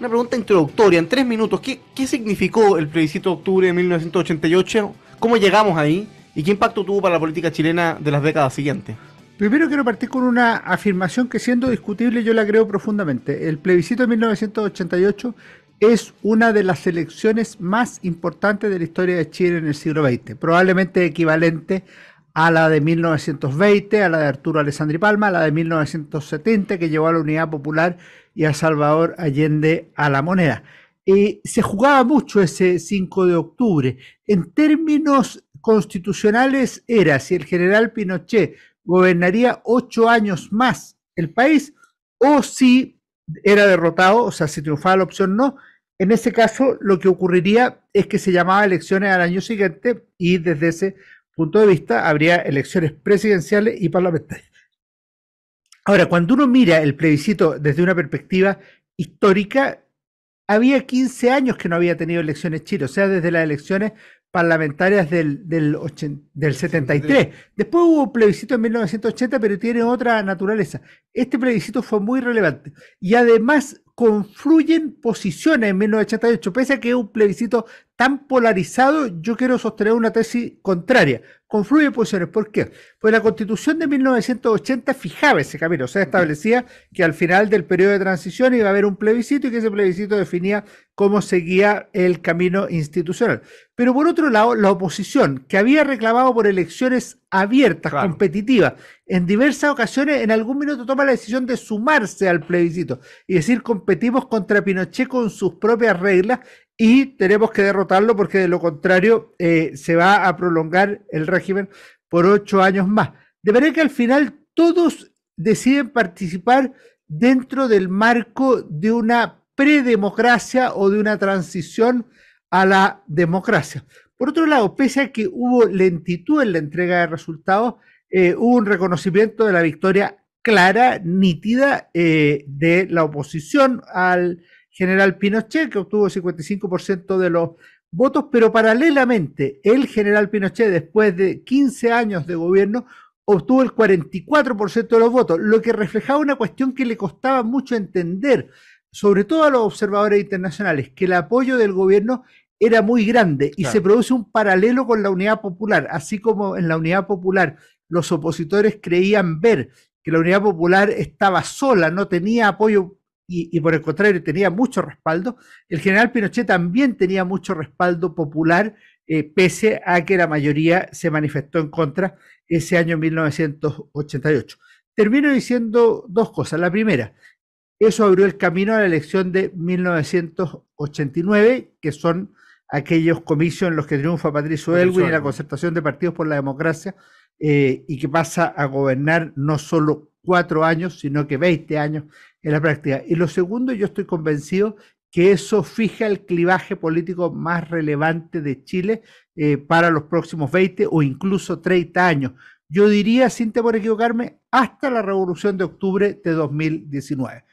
Una pregunta introductoria, en tres minutos, ¿qué, significó el plebiscito de octubre de 1988? ¿Cómo llegamos ahí? ¿Y qué impacto tuvo para la política chilena de las décadas siguientes? Primero quiero partir con una afirmación que siendo discutible yo la creo profundamente. El plebiscito de 1988 es una de las elecciones más importantes de la historia de Chile en el siglo XX, probablemente equivalente a la de 1920, a la de Arturo Alessandri Palma, a la de 1970 que llevó a la Unidad Popular y a Salvador Allende a la moneda. se jugaba mucho ese 5 de octubre. En términos constitucionales era, si el general Pinochet gobernaría ocho años más el país, o si era derrotado, o sea, si triunfaba la opción no, en ese caso lo que ocurriría es que se llamaba elecciones al año siguiente y desde ese punto de vista, habría elecciones presidenciales y parlamentarias. Ahora, cuando uno mira el plebiscito desde una perspectiva histórica, había 15 años que no había tenido elecciones Chile, o sea, desde las elecciones parlamentarias del, 73. Después hubo un plebiscito en 1980, pero tiene otra naturaleza. Este plebiscito fue muy relevante. Y además confluyen posiciones en 1988, pese a que es un plebiscito tan polarizado, yo quiero sostener una tesis contraria. Confluye posiciones. ¿Por qué? Pues la constitución de 1980 fijaba ese camino, o sea, establecía que al final del periodo de transición iba a haber un plebiscito y que ese plebiscito definía cómo seguía el camino institucional. Pero por otro lado, la oposición, que había reclamado por elecciones abiertas, competitivas, en diversas ocasiones, en algún minuto toma la decisión de sumarse al plebiscito y decir, competimos contra Pinochet con sus propias reglas y tenemos que derrotarlo porque de lo contrario eh, se va a prolongar el régimen por ocho años más. De manera que al final todos deciden participar dentro del marco de una predemocracia o de una transición a la democracia. Por otro lado, pese a que hubo lentitud en la entrega de resultados, eh, hubo un reconocimiento de la victoria clara, nítida, eh, de la oposición al general Pinochet, que obtuvo 55% de los votos, pero paralelamente el general Pinochet, después de 15 años de gobierno, obtuvo el 44% de los votos, lo que reflejaba una cuestión que le costaba mucho entender, sobre todo a los observadores internacionales, que el apoyo del gobierno era muy grande y se produce un paralelo con la Unidad Popular, así como en la Unidad Popular los opositores creían ver que la Unidad Popular estaba sola, no tenía apoyo y, por el contrario tenía mucho respaldo, el general Pinochet también tenía mucho respaldo popular, eh, pese a que la mayoría se manifestó en contra ese año 1988. Termino diciendo dos cosas. La primera, eso abrió el camino a la elección de 1989, que son aquellos comicios en los que triunfa Patricio Elwin y la concertación de partidos por la democracia eh, y que pasa a gobernar no solo cuatro años, sino que 20 años en la práctica. Y lo segundo, yo estoy convencido que eso fija el clivaje político más relevante de Chile eh, para los próximos 20 o incluso 30 años. Yo diría, sin temor a equivocarme, hasta la revolución de octubre de 2019.